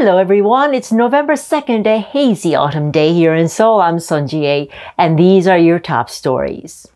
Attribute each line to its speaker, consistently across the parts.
Speaker 1: Hello everyone, it's November 2nd, a hazy autumn day here in Seoul. I'm Sonji and these are your top stories.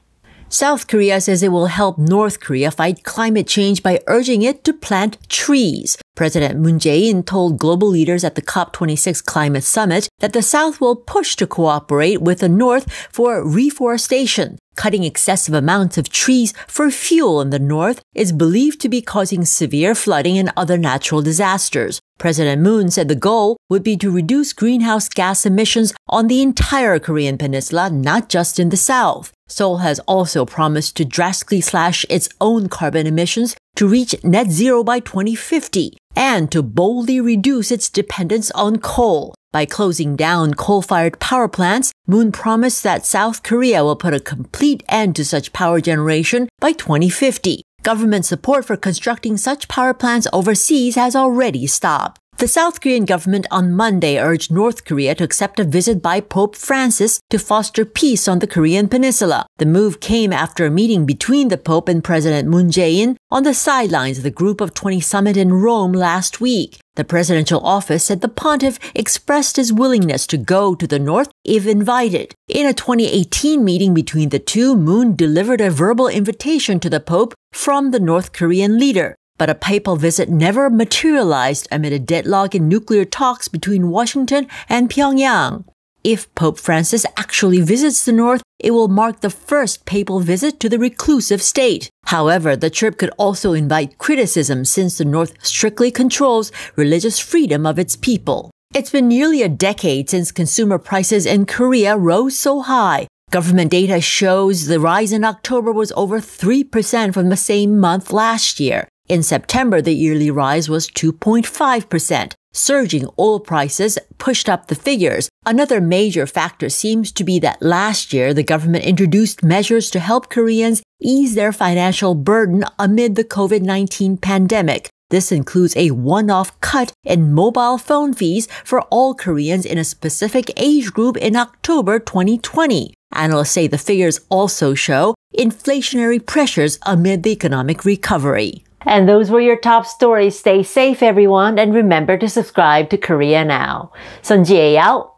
Speaker 1: South Korea says it will help North Korea fight climate change by urging it to plant trees. President Moon Jae-in told global leaders at the COP26 climate summit that the South will push to cooperate with the North for reforestation. Cutting excessive amounts of trees for fuel in the North is believed to be causing severe flooding and other natural disasters. President Moon said the goal would be to reduce greenhouse gas emissions on the entire Korean peninsula, not just in the South. Seoul has also promised to drastically slash its own carbon emissions to reach net zero by 2050 and to boldly reduce its dependence on coal. By closing down coal-fired power plants, Moon promised that South Korea will put a complete end to such power generation by 2050. Government support for constructing such power plants overseas has already stopped. The South Korean government on Monday urged North Korea to accept a visit by Pope Francis to foster peace on the Korean peninsula. The move came after a meeting between the Pope and President Moon Jae-in on the sidelines of the Group of 20 summit in Rome last week. The presidential office said the pontiff expressed his willingness to go to the north if invited. In a 2018 meeting between the two, Moon delivered a verbal invitation to the Pope from the North Korean leader but a papal visit never materialized amid a deadlock in nuclear talks between Washington and Pyongyang. If Pope Francis actually visits the North, it will mark the first papal visit to the reclusive state. However, the trip could also invite criticism since the North strictly controls religious freedom of its people. It's been nearly a decade since consumer prices in Korea rose so high. Government data shows the rise in October was over 3% from the same month last year. In September, the yearly rise was 2.5%. Surging oil prices pushed up the figures. Another major factor seems to be that last year the government introduced measures to help Koreans ease their financial burden amid the COVID-19 pandemic. This includes a one-off cut in mobile phone fees for all Koreans in a specific age group in October 2020. Analysts say the figures also show inflationary pressures amid the economic recovery. And those were your top stories. Stay safe, everyone, and remember to subscribe to Korea Now. Sunji out.